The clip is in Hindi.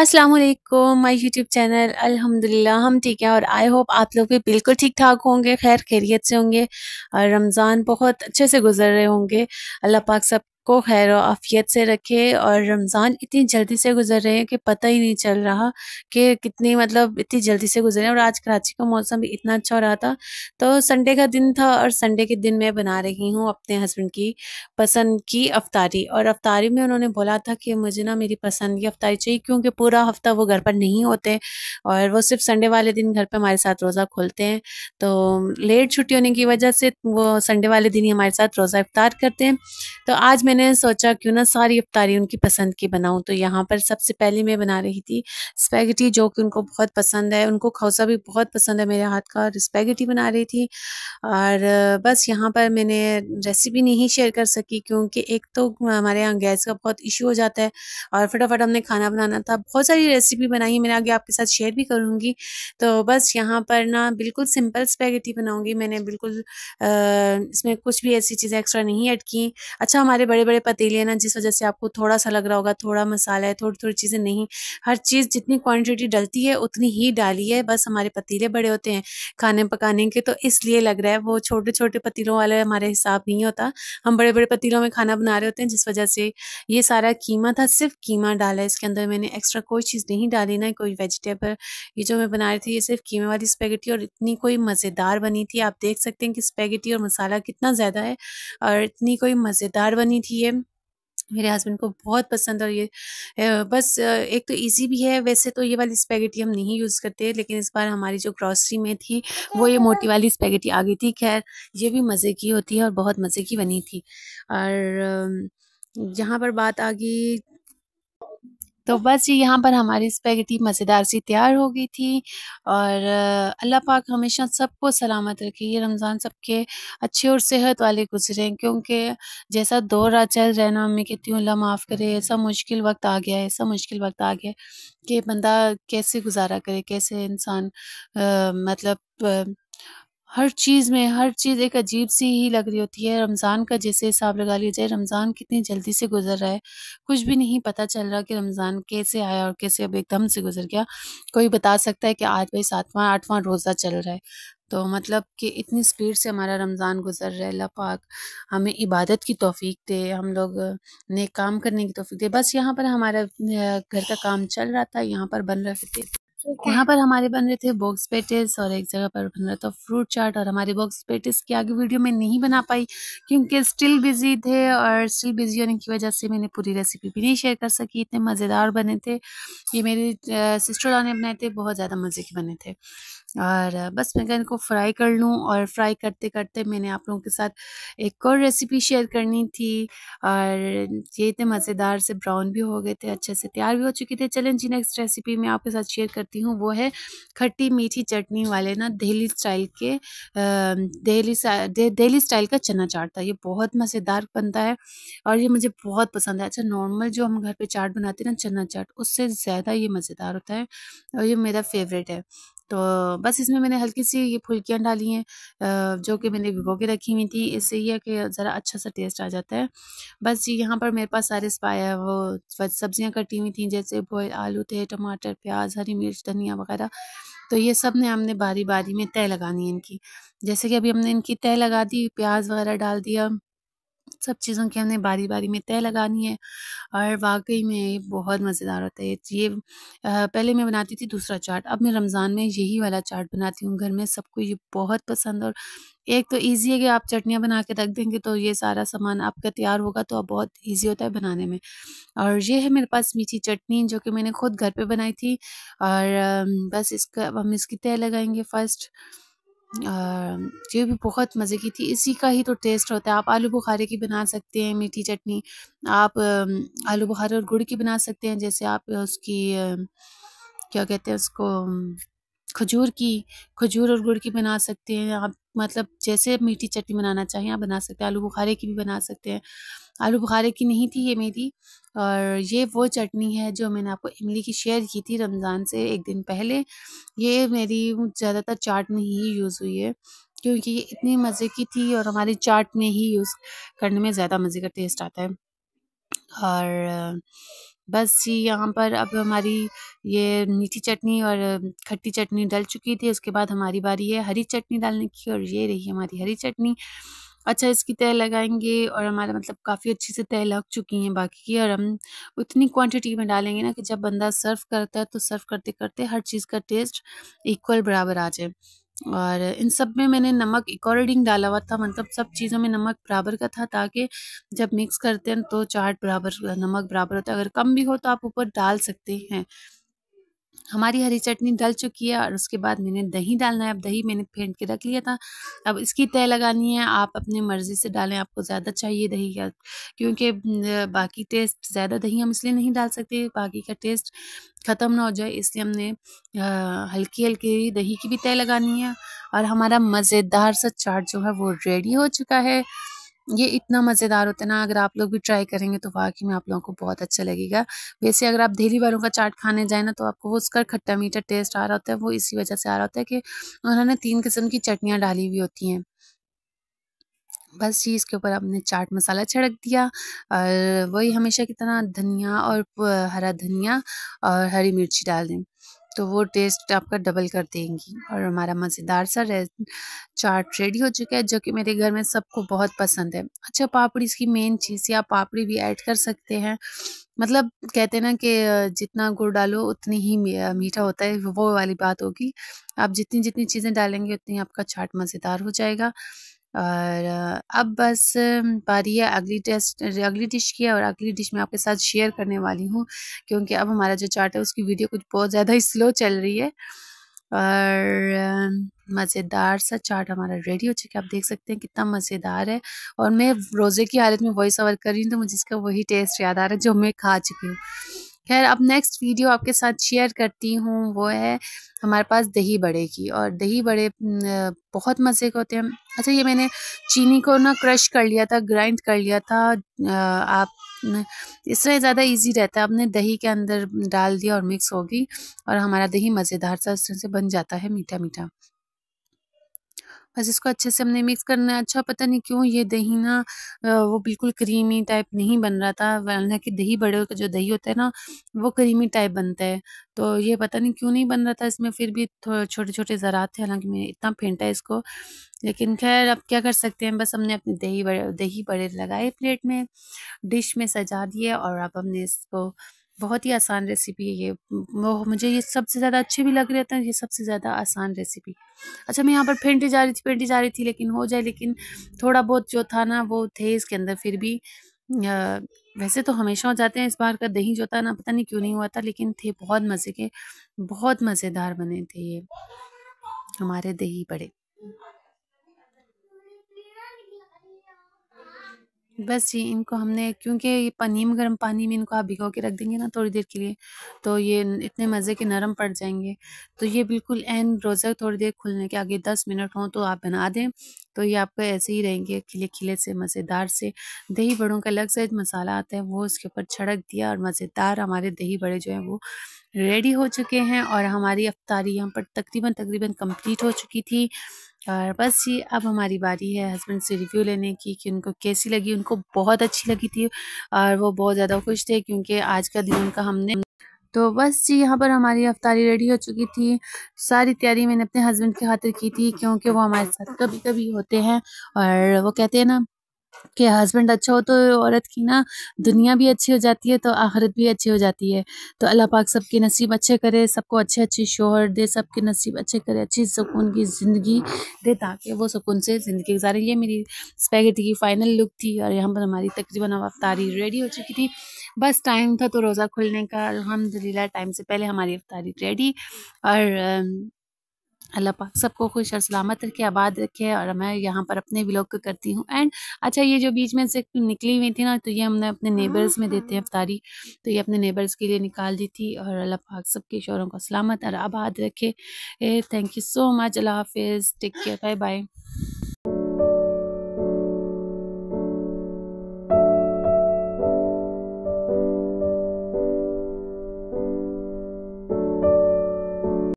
अस्सलाम वालेकुम माय यूट्यूब चैनल अल्हम्दुलिल्लाह हम ठीक हैं और आई होप आप लोग भी बिल्कुल ठीक ठाक होंगे खैर खैरियत से होंगे और रमज़ान बहुत अच्छे से गुजर रहे होंगे अल्लाह पाक सब को खैर आफियत से रखे और रमज़ान इतनी जल्दी से गुजर रहे हैं कि पता ही नहीं चल रहा कि कितनी मतलब इतनी जल्दी से गुजरे और आज कराची का मौसम भी इतना अच्छा हो रहा था तो संडे का दिन था और संडे के दिन मैं बना रही हूँ अपने हस्बैंड की पसंद की अफ्तारी और अफ्तारी में उन्होंने बोला था कि मुझे ना मेरी पसंद की अफ्तारी चाहिए क्योंकि पूरा हफ्ता वो घर पर नहीं होते और वो सिर्फ संडे वाले दिन घर पर हमारे साथ रोज़ा खोलते हैं तो लेट छुट्टी होने की वजह से वो संडे वाले दिन ही हमारे साथ रोज़ा इफ्तार करते हैं तो आज मैं मैंने सोचा क्यों ना सारी अफ्तारी उनकी पसंद की बनाऊँ तो यहाँ पर सबसे पहले मैं बना रही थी स्पैगेटी जो कि उनको बहुत पसंद है उनको खौसा भी बहुत पसंद है मेरे हाथ का और स्पैगेटी बना रही थी और बस यहाँ पर मैंने रेसिपी नहीं शेयर कर सकी क्योंकि एक तो हमारे यहाँ गैस का बहुत इशू हो जाता है और फटाफट हमने खाना बनाना था बहुत सारी रेसिपी बनाई मैंने आगे आपके साथ शेयर भी करूँगी तो बस यहाँ पर ना बिल्कुल सिंपल स्पैगेटी बनाऊँगी मैंने बिल्कुल इसमें कुछ भी ऐसी चीज़ें एक्स्ट्रा नहीं ऐड की अच्छा हमारे बड़े बड़े बड़े पतीले हैं ना जिस वजह से आपको थोड़ा सा लग रहा होगा थोड़ा मसाला है थोड़ी थोड़ी चीज़ें नहीं हर चीज़ जितनी क्वांटिटी डलती है उतनी ही डाली है बस हमारे पतीले बड़े होते हैं खाने पकाने के तो इसलिए लग रहा है वो छोटे छोटे पतीलों वाले हमारे हिसाब नहीं होता हम बड़े बड़े पतीलों में खाना बना रहे होते हैं जिस वजह से ये सारा कीमा था सिर्फ कीमा डाला है इसके अंदर मैंने एक्स्ट्रा कोई चीज़ नहीं डाली ना कोई वेजिटेबल ये जो मैं बना रही थी ये सिर्फ कीमे वाली स्पेगेटी और इतनी कोई मज़ेदार बनी थी आप देख सकते हैं कि स्पेगेटी और मसाला कितना ज़्यादा है और इतनी कोई मज़ेदार बनी थी की है मेरे हस्बैंड को बहुत पसंद और ये बस एक तो इजी भी है वैसे तो ये वाली स्पेगेटी हम नहीं यूज़ करते लेकिन इस बार हमारी जो ग्रॉसरी में थी अच्छा। वो ये मोटी वाली स्पेगेटी आ गई थी खैर ये भी मज़े की होती है और बहुत मज़े की बनी थी और जहाँ पर बात आ गई तो बस ये यहाँ पर हमारी स्पेगेटी मज़ेदार सी तैयार हो गई थी और अल्लाह पाक हमेशा सबको सलामत रखे ये रमज़ान सबके अच्छे और सेहत वाले गुजरें क्योंकि जैसा दौर रात चल रहा है ना मैं कहती हूँ अल्लाह माफ़ करे हम्म। ऐसा मुश्किल वक्त आ गया है ऐसा मुश्किल वक्त आ गया कि बंदा कैसे गुजारा करे कैसे इंसान मतलब हर चीज़ में हर चीज़ एक अजीब सी ही लग रही होती है रमज़ान का जैसे हिसाब लगा लिया जाए रमज़ान कितनी जल्दी से गुजर रहा है कुछ भी नहीं पता चल रहा कि रमज़ान कैसे आया और कैसे अब एकदम से गुजर गया कोई बता सकता है कि आज भाई सातवां आठवां रोज़ा चल रहा है तो मतलब कि इतनी स्पीड से हमारा रमज़ान गुजर रहा है अल्लाह पाक हमें इबादत की तोफ़ी दे हम लोग ने काम करने की तोफ़ी दे बस यहाँ पर हमारा घर का काम चल रहा था यहाँ पर बन रहे थे यहाँ पर हमारे बन रहे थे बॉक्स पेटिस और एक जगह पर बन रहा था फ्रूट चाट और हमारे बॉक्स पेटिस की आगे वीडियो में नहीं बना पाई क्योंकि स्टिल बिजी थे और स्टिल बिजी होने की वजह से मैंने पूरी रेसिपी भी नहीं शेयर कर सकी इतने मज़ेदार बने थे ये मेरे सिस्टर ने बनाए थे बहुत ज़्यादा मज़े के बने थे और बस मैं इनको फ्राई कर लूँ और फ्राई करते करते मैंने आप लोगों के साथ एक और रेसिपी शेयर करनी थी और ये इतने मज़ेदार से ब्राउन भी हो गए थे अच्छे से तैयार भी हो चुके थे चलें जी नेक्स्ट रेसिपी मैं आपके साथ शेयर करती बनाती हूँ वो है खट्टी मीठी चटनी वाले ना दिल्ली स्टाइल के दिल्ली दिल्ली स्टाइल का चना चाट था ये बहुत मज़ेदार बनता है और ये मुझे बहुत पसंद है अच्छा नॉर्मल जो हम घर पे चाट बनाते हैं ना चना चाट उससे ज़्यादा ये मज़ेदार होता है और ये मेरा फेवरेट है तो बस इसमें मैंने हल्की सी ये फुल्कियाँ डाली हैं जो कि मैंने भिगो के रखी हुई थी इससे यह कि ज़रा अच्छा सा टेस्ट आ जाता है बस ये यहाँ पर मेरे पास सारे स्पाया वो सब्ज़ियाँ कटी हुई थी जैसे बॉयल आलू थे टमाटर प्याज हरी मिर्च धनिया वगैरह तो ये सब ने हमने बारी बारी में तय लगानी है इनकी जैसे कि अभी हमने इनकी तय लगा दी प्याज वगैरह डाल दिया सब चीज़ों की हमने बारी बारी में तय लगानी है और वाकई में बहुत मज़ेदार होता है ये पहले मैं बनाती थी दूसरा चाट अब मैं रमज़ान में यही वाला चाट बनाती हूँ घर में सबको ये बहुत पसंद और एक तो ईजी है कि आप चटनियाँ बना के रख देंगे तो ये सारा सामान आपका तैयार होगा तो अब बहुत ईजी होता है बनाने में और ये है मेरे पास मीठी चटनी जो कि मैंने खुद घर पे बनाई थी और बस इसका हम इसकी तय लगाएंगे फर्स्ट ये भी बहुत मज़े की थी इसी का ही तो टेस्ट होता है आप आलू बुखारे की बना सकते हैं मीठी चटनी आप आलू बुखारे और गुड़ की बना सकते हैं जैसे आप उसकी क्या कहते हैं उसको खजूर की खजूर और गुड़ की बना सकते हैं आप मतलब जैसे मीठी चटनी बनाना चाहें आप बना सकते हैं आलू बुखारे की भी बना सकते हैं आलू बुखारे की नहीं थी ये मेरी और ये वो चटनी है जो मैंने आपको इमली की शेयर की थी रमज़ान से एक दिन पहले ये मेरी ज़्यादातर चाट में ही यूज़ हुई है क्योंकि ये इतनी मज़े की थी और हमारी चाट में ही यूज़ करने में ज़्यादा मज़े का टेस्ट आता है और बस यहाँ पर अब हमारी ये मीठी चटनी और खट्टी चटनी डल चुकी थी उसके बाद हमारी बारी है हरी चटनी डालने की और ये रही हमारी हरी चटनी अच्छा इसकी तय लगाएंगे और हमारा मतलब काफ़ी अच्छे से तय लग चुकी हैं बाकी की और हम उतनी क्वांटिटी में डालेंगे ना कि जब बंदा सर्व करता है तो सर्व करते करते हर चीज़ का टेस्ट इक्वल बराबर आ जाए और इन सब में मैंने नमक अकॉर्डिंग डाला हुआ था मतलब सब चीज़ों में नमक बराबर का था ताकि जब मिक्स करते हैं तो चाट बराबर नमक बराबर होता है अगर कम भी हो तो आप ऊपर डाल सकते हैं हमारी हरी चटनी डल चुकी है और उसके बाद मैंने दही डालना है अब दही मैंने फेंट के रख लिया था अब इसकी तय लगानी है आप अपने मर्ज़ी से डालें आपको ज़्यादा चाहिए दही का क्योंकि बाकी टेस्ट ज़्यादा दही हम इसलिए नहीं डाल सकते बाकी का टेस्ट ख़त्म ना हो जाए इसलिए हमने हल्की हल्की दही की भी तय लगानी है और हमारा मज़ेदार सा चाट जो है वो रेडी हो चुका है ये इतना मज़ेदार होता है ना अगर आप लोग भी ट्राई करेंगे तो वाकई में आप लोगों को बहुत अच्छा लगेगा वैसे अगर आप दिल्ली वालों का चाट खाने जाए ना तो आपको वो उसका खट्टा मीठा टेस्ट आ रहा होता है वो इसी वजह से आ रहा होता है कि उन्होंने तीन किस्म की चटनियाँ डाली हुई होती हैं बस जी इसके ऊपर आपने चाट मसाला छिड़क दिया और वही हमेशा की तरह धनिया और हरा धनिया और हरी मिर्ची डाल दें तो वो टेस्ट आपका डबल कर देंगी और हमारा मज़ेदार सा रे चाट रेडी हो चुका है जो कि मेरे घर में सबको बहुत पसंद है अच्छा पापड़ी इसकी मेन चीज़ या आप पापड़ी भी ऐड कर सकते हैं मतलब कहते हैं ना कि जितना गुड़ डालो उतनी ही मीठा होता है वो वाली बात होगी आप जितनी जितनी चीज़ें डालेंगे उतनी आपका चाट मज़ेदार हो जाएगा और अब बस बारी है अगली टेस्ट अगली डिश की और अगली डिश मैं आपके साथ शेयर करने वाली हूँ क्योंकि अब हमारा जो चाट है उसकी वीडियो कुछ बहुत ज़्यादा ही स्लो चल रही है और मज़ेदार सा चाट हमारा रेडी हो चुका है आप देख सकते हैं कितना मज़ेदार है और मैं रोज़े की हालत में वॉइस ओवर कर रही हूँ तो मुझे इसका वही टेस्ट याद आ रहा है जो मैं खा चुकी हूँ खैर अब नेक्स्ट वीडियो आपके साथ शेयर करती हूँ वो है हमारे पास दही बड़े की और दही बड़े बहुत मज़े के होते हैं अच्छा ये मैंने चीनी को ना क्रश कर लिया था ग्राइंड कर लिया था आप इस तरह ज़्यादा इजी रहता है आपने दही के अंदर डाल दिया और मिक्स होगी और हमारा दही मज़ेदार सा इस तरह से बन जाता है मीठा मीठा बस इसको अच्छे से हमने मिक्स करना है अच्छा पता नहीं क्यों ये दही ना वो बिल्कुल क्रीमी टाइप नहीं बन रहा था हालांकि दही बड़े का जो दही होता है ना वो क्रीमी टाइप बनता है तो ये पता नहीं क्यों नहीं बन रहा था इसमें फिर भी छोटे छोटे ज़रात थे हालांकि मैंने इतना फेंटा है इसको लेकिन खैर अब क्या कर सकते हैं बस हमने अपने दही बड़े दही बड़े लगाए प्लेट में डिश में सजा दिए और अब हमने इसको बहुत ही आसान रेसिपी है ये वो मुझे ये सबसे ज़्यादा अच्छे भी लग रहे थे ये सबसे ज़्यादा आसान रेसिपी अच्छा मैं यहाँ पर फेंटी जा रही थी फेंटी जा रही थी लेकिन हो जाए लेकिन थोड़ा बहुत जो था ना वो थे इसके अंदर फिर भी आ, वैसे तो हमेशा हो जाते हैं इस बार का दही जो था ना पता नहीं क्यों नहीं हुआ था लेकिन थे बहुत मज़े के बहुत मज़ेदार बने थे ये हमारे दही बड़े बस ये इनको हमने क्योंकि ये पनीम गर्म पानी में इनको आप भिगो के रख देंगे ना थोड़ी देर के लिए तो ये इतने मज़े के नरम पड़ जाएंगे तो ये बिल्कुल एन रोज़ा थोड़ी देर खुलने के आगे दस मिनट हों तो आप बना दें तो ये आपको ऐसे ही रहेंगे खिले खिले से मज़ेदार से दही बड़ों का अलग सा मसाला आता है वो उसके ऊपर छड़क दिया और मज़ेदार हमारे दही बड़े जो हैं वो रेडी हो चुके हैं और हमारी अफ्तारी यहाँ पर तकरीबन तकरीबन कम्प्लीट हो चुकी थी और बस ये अब हमारी बारी है हस्बैंड से रिव्यू लेने की कि उनको कैसी लगी उनको बहुत अच्छी लगी थी और वो बहुत ज़्यादा खुश थे क्योंकि आज का दिन उनका हमने तो बस जी यहाँ पर हमारी अफ्तारी रेडी हो चुकी थी सारी तैयारी मैंने अपने हस्बैंड के खातिर की थी क्योंकि वो हमारे साथ कभी कभी होते हैं और वो कहते हैं ना कि हस्बैंड अच्छा हो तो औरत की ना दुनिया भी अच्छी हो जाती है तो आखिरत भी अच्छी हो जाती है तो अल्लाह पाक सबके नसीब अच्छे करे सबको अच्छे अच्छे शोहर दे सबके नसीब अच्छे करे अच्छी सुकून की ज़िंदगी दे ताकि वो सुकून से ज़िंदगी गुजारे ये मेरी स्पैगेटी की फ़ाइनल लुक थी और यहाँ पर हमारी तकरीबन अब अफ्तारी रेडी हो चुकी थी बस टाइम था तो रोज़ा खुलने का अलहमदिल्ला टाइम से पहले हमारी अफ्तारी रेडी और अल्लाह पाक सबको खुश और सलामत रखे आबाद रखे और मैं यहाँ पर अपने ब्लॉग को करती हूँ एंड अच्छा ये जो बीच में से निकली हुई थी ना तो ये हमने अपने नेबर्स में देते हैं अफ्तारी हाँ। तो ये अपने नेबर्स के लिए निकाल दी थी और अल्लाह पाक सबके शोरों को सलामत और आबाद रखे thank you so much Allah हाफिज़ टेक केयर बाय बाय